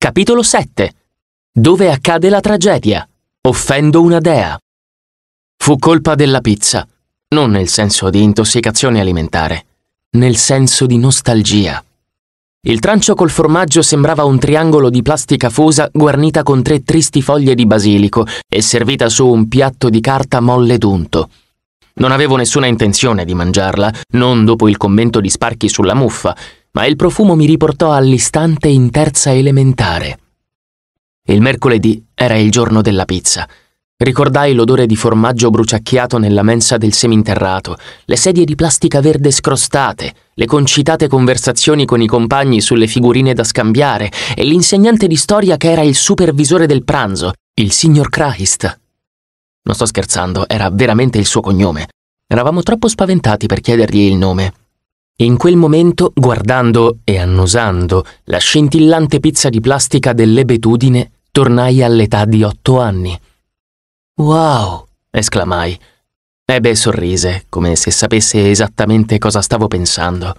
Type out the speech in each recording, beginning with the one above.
Capitolo 7 Dove accade la tragedia? Offendo una dea. Fu colpa della pizza, non nel senso di intossicazione alimentare, nel senso di nostalgia. Il trancio col formaggio sembrava un triangolo di plastica fosa guarnita con tre tristi foglie di basilico e servita su un piatto di carta molle d'unto. Non avevo nessuna intenzione di mangiarla, non dopo il commento di Sparchi sulla muffa, ma il profumo mi riportò all'istante in terza elementare. Il mercoledì era il giorno della pizza. Ricordai l'odore di formaggio bruciacchiato nella mensa del seminterrato, le sedie di plastica verde scrostate, le concitate conversazioni con i compagni sulle figurine da scambiare e l'insegnante di storia che era il supervisore del pranzo, il signor Christ. Non sto scherzando, era veramente il suo cognome. Eravamo troppo spaventati per chiedergli il nome. In quel momento, guardando e annusando la scintillante pizza di plastica dell'ebetudine, tornai all'età di otto anni. Wow! esclamai. Ebbe sorrise, come se sapesse esattamente cosa stavo pensando.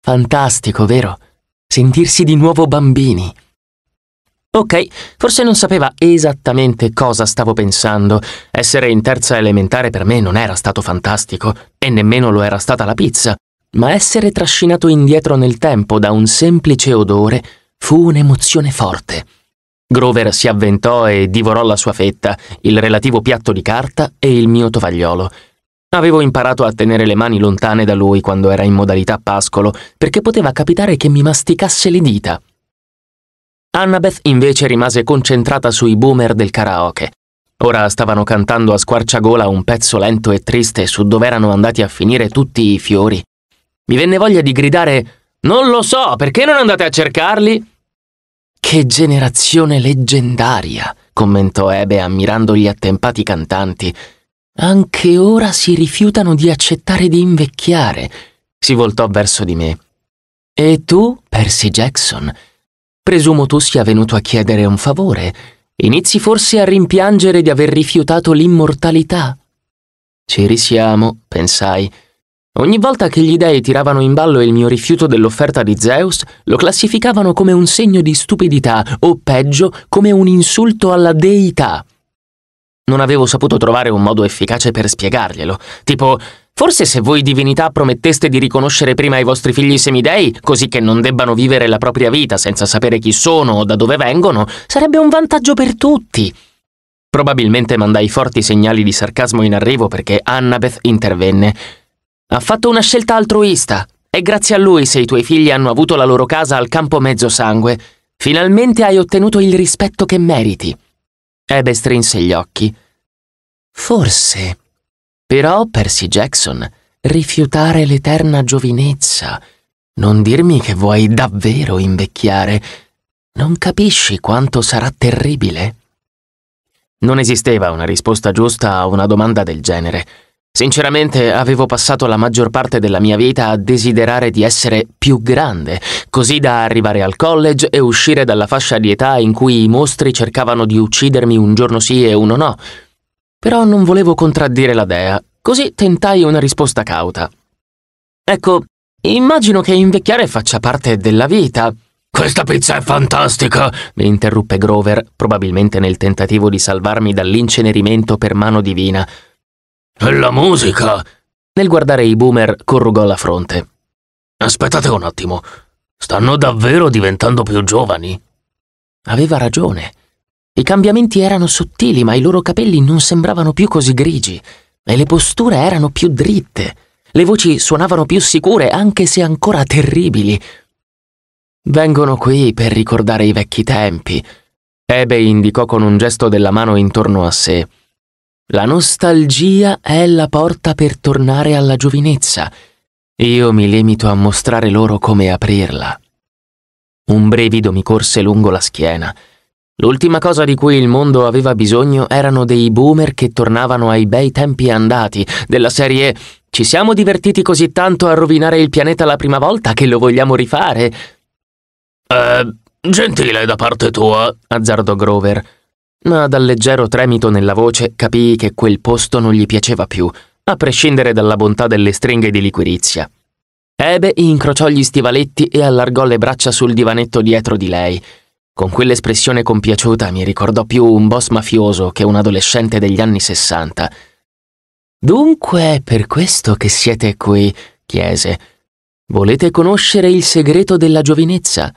Fantastico, vero? Sentirsi di nuovo bambini. Ok, forse non sapeva esattamente cosa stavo pensando. Essere in terza elementare per me non era stato fantastico, e nemmeno lo era stata la pizza, ma essere trascinato indietro nel tempo da un semplice odore fu un'emozione forte. Grover si avventò e divorò la sua fetta, il relativo piatto di carta e il mio tovagliolo. Avevo imparato a tenere le mani lontane da lui quando era in modalità pascolo, perché poteva capitare che mi masticasse le dita. Annabeth invece rimase concentrata sui boomer del karaoke. Ora stavano cantando a squarciagola un pezzo lento e triste su dove erano andati a finire tutti i fiori mi venne voglia di gridare Non lo so, perché non andate a cercarli? Che generazione leggendaria, commentò Ebe ammirando gli attempati cantanti. Anche ora si rifiutano di accettare di invecchiare. Si voltò verso di me. E tu, Percy Jackson? Presumo tu sia venuto a chiedere un favore. Inizi forse a rimpiangere di aver rifiutato l'immortalità? Ci risiamo, pensai. Ogni volta che gli dei tiravano in ballo il mio rifiuto dell'offerta di Zeus, lo classificavano come un segno di stupidità o, peggio, come un insulto alla deità. Non avevo saputo trovare un modo efficace per spiegarglielo, tipo Forse se voi divinità prometteste di riconoscere prima i vostri figli semidei, così che non debbano vivere la propria vita senza sapere chi sono o da dove vengono, sarebbe un vantaggio per tutti. Probabilmente mandai forti segnali di sarcasmo in arrivo perché Annabeth intervenne. Ha fatto una scelta altruista. È grazie a lui se i tuoi figli hanno avuto la loro casa al campo mezzosangue. Finalmente hai ottenuto il rispetto che meriti. Ebe strinse gli occhi. Forse. Però, Percy Jackson, rifiutare l'eterna giovinezza. Non dirmi che vuoi davvero invecchiare. Non capisci quanto sarà terribile? Non esisteva una risposta giusta a una domanda del genere. Sinceramente avevo passato la maggior parte della mia vita a desiderare di essere più grande, così da arrivare al college e uscire dalla fascia di età in cui i mostri cercavano di uccidermi un giorno sì e uno no. Però non volevo contraddire la dea, così tentai una risposta cauta. Ecco, immagino che invecchiare faccia parte della vita. Questa pizza è fantastica! mi interruppe Grover, probabilmente nel tentativo di salvarmi dall'incenerimento per mano divina. E la musica? Nel guardare i boomer corrugò la fronte. Aspettate un attimo. Stanno davvero diventando più giovani? Aveva ragione. I cambiamenti erano sottili, ma i loro capelli non sembravano più così grigi e le posture erano più dritte. Le voci suonavano più sicure, anche se ancora terribili. Vengono qui per ricordare i vecchi tempi. Ebe indicò con un gesto della mano intorno a sé. La nostalgia è la porta per tornare alla giovinezza. Io mi limito a mostrare loro come aprirla. Un brevido mi corse lungo la schiena. L'ultima cosa di cui il mondo aveva bisogno erano dei boomer che tornavano ai bei tempi andati, della serie Ci siamo divertiti così tanto a rovinare il pianeta la prima volta che lo vogliamo rifare. Eh, gentile da parte tua, azzardò Grover ma dal leggero tremito nella voce capii che quel posto non gli piaceva più, a prescindere dalla bontà delle stringhe di liquirizia. Ebe incrociò gli stivaletti e allargò le braccia sul divanetto dietro di lei. Con quell'espressione compiaciuta mi ricordò più un boss mafioso che un adolescente degli anni sessanta. Dunque è per questo che siete qui, chiese. Volete conoscere il segreto della giovinezza?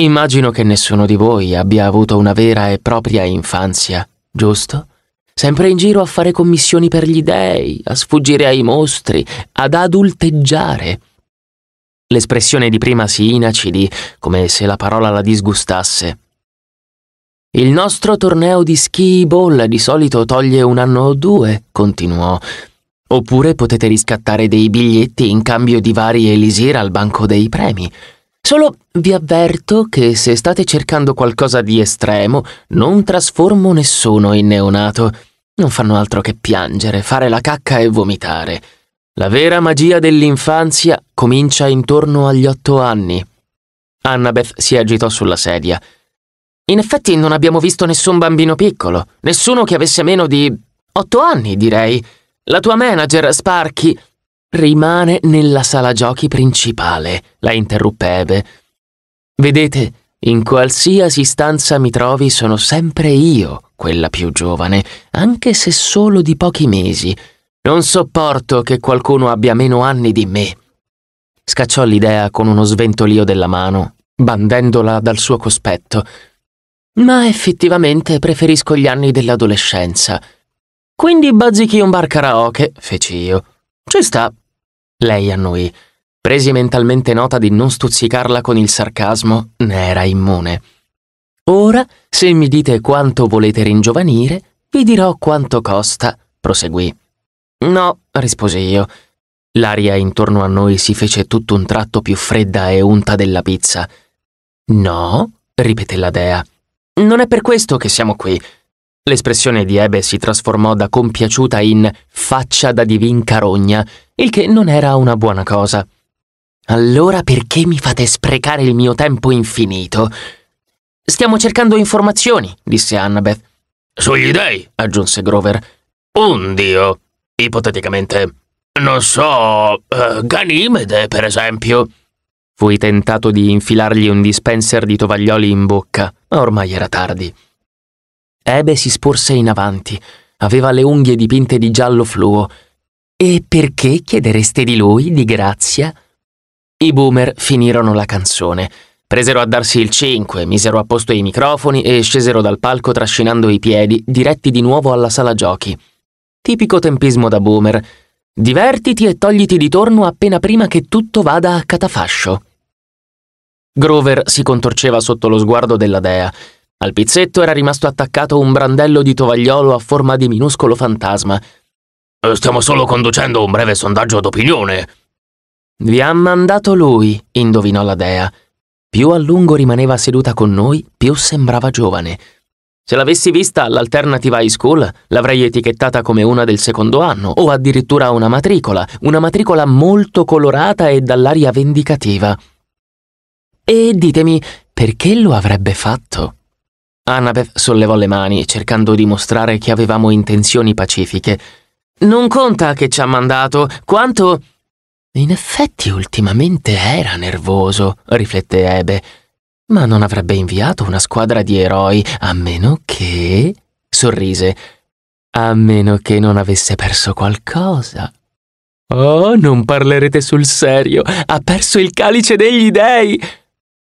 Immagino che nessuno di voi abbia avuto una vera e propria infanzia, giusto? Sempre in giro a fare commissioni per gli dèi, a sfuggire ai mostri, ad adulteggiare. L'espressione di prima si inacidi, come se la parola la disgustasse. Il nostro torneo di ski ball di solito toglie un anno o due, continuò. Oppure potete riscattare dei biglietti in cambio di vari elisir al banco dei premi. Solo vi avverto che se state cercando qualcosa di estremo, non trasformo nessuno in neonato. Non fanno altro che piangere, fare la cacca e vomitare. La vera magia dell'infanzia comincia intorno agli otto anni. Annabeth si agitò sulla sedia. In effetti non abbiamo visto nessun bambino piccolo, nessuno che avesse meno di otto anni, direi. La tua manager, Sparky, Rimane nella sala giochi principale, la interruppe Ebe. Vedete, in qualsiasi stanza mi trovi sono sempre io, quella più giovane, anche se solo di pochi mesi. Non sopporto che qualcuno abbia meno anni di me. Scacciò l'idea con uno sventolio della mano, bandendola dal suo cospetto. Ma effettivamente preferisco gli anni dell'adolescenza. Quindi bazzichi un bar karaoke, feci io. Ci sta. Lei a noi, presi mentalmente nota di non stuzzicarla con il sarcasmo, ne era immune. Ora, se mi dite quanto volete ringiovanire, vi dirò quanto costa, proseguì. No, risposi io. L'aria intorno a noi si fece tutto un tratto più fredda e unta della pizza. No, ripeté la dea. Non è per questo che siamo qui. L'espressione di Ebe si trasformò da compiaciuta in faccia da divin carogna, il che non era una buona cosa. Allora perché mi fate sprecare il mio tempo infinito? Stiamo cercando informazioni, disse Annabeth. Sugli dei, aggiunse Grover. Un dio, ipoteticamente. Non so, uh, Ganimede, per esempio. Fui tentato di infilargli un dispenser di tovaglioli in bocca, ma ormai era tardi. Ebe si sporse in avanti, aveva le unghie dipinte di giallo fluo. E perché chiedereste di lui, di grazia? I boomer finirono la canzone. Presero a darsi il 5, misero a posto i microfoni e scesero dal palco trascinando i piedi, diretti di nuovo alla sala giochi. Tipico tempismo da boomer. Divertiti e togliti di torno appena prima che tutto vada a catafascio. Grover si contorceva sotto lo sguardo della dea. Al pizzetto era rimasto attaccato un brandello di tovagliolo a forma di minuscolo fantasma. Eh, stiamo solo conducendo un breve sondaggio d'opinione. Vi ha mandato lui, indovinò la dea. Più a lungo rimaneva seduta con noi, più sembrava giovane. Se l'avessi vista all'alternativa high school, l'avrei etichettata come una del secondo anno, o addirittura una matricola, una matricola molto colorata e dall'aria vendicativa. E ditemi, perché lo avrebbe fatto? Annabeth sollevò le mani, cercando di mostrare che avevamo intenzioni pacifiche. Non conta che ci ha mandato, quanto... In effetti ultimamente era nervoso, riflette Ebe, ma non avrebbe inviato una squadra di eroi, a meno che... sorrise. A meno che non avesse perso qualcosa. Oh, non parlerete sul serio, ha perso il calice degli dei!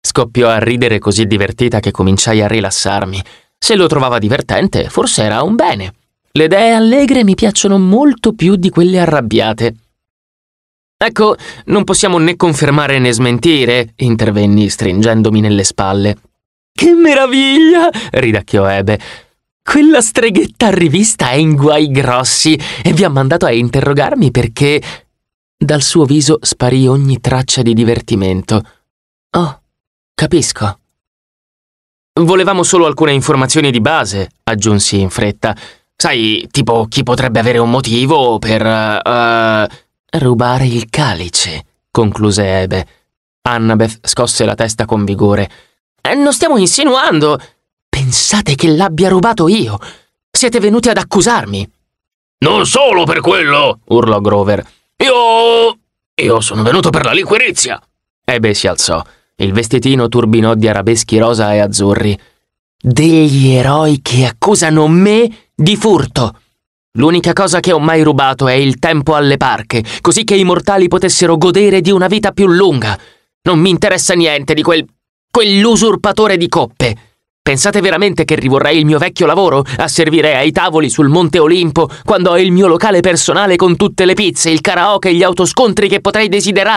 Scoppiò a ridere così divertita che cominciai a rilassarmi. Se lo trovava divertente, forse era un bene. Le idee allegre mi piacciono molto più di quelle arrabbiate. Ecco, non possiamo né confermare né smentire, intervenni stringendomi nelle spalle. Che meraviglia! ridacchiò Ebe. Quella streghetta a rivista è in guai grossi e vi ha mandato a interrogarmi perché. Dal suo viso sparì ogni traccia di divertimento. Oh, Capisco. Volevamo solo alcune informazioni di base, aggiunsi in fretta. Sai, tipo chi potrebbe avere un motivo per... Uh, rubare il calice, concluse Ebe. Annabeth scosse la testa con vigore. Eh, non stiamo insinuando! Pensate che l'abbia rubato io! Siete venuti ad accusarmi! Non solo per quello! urlò Grover. Io... io sono venuto per la liquirizia! Ebe si alzò. Il vestitino turbinò di arabeschi rosa e azzurri. Degli eroi che accusano me di furto. L'unica cosa che ho mai rubato è il tempo alle parche, così che i mortali potessero godere di una vita più lunga. Non mi interessa niente di quel... quell'usurpatore di coppe. Pensate veramente che rivorrei il mio vecchio lavoro a servire ai tavoli sul Monte Olimpo quando ho il mio locale personale con tutte le pizze, il karaoke e gli autoscontri che potrei desiderare?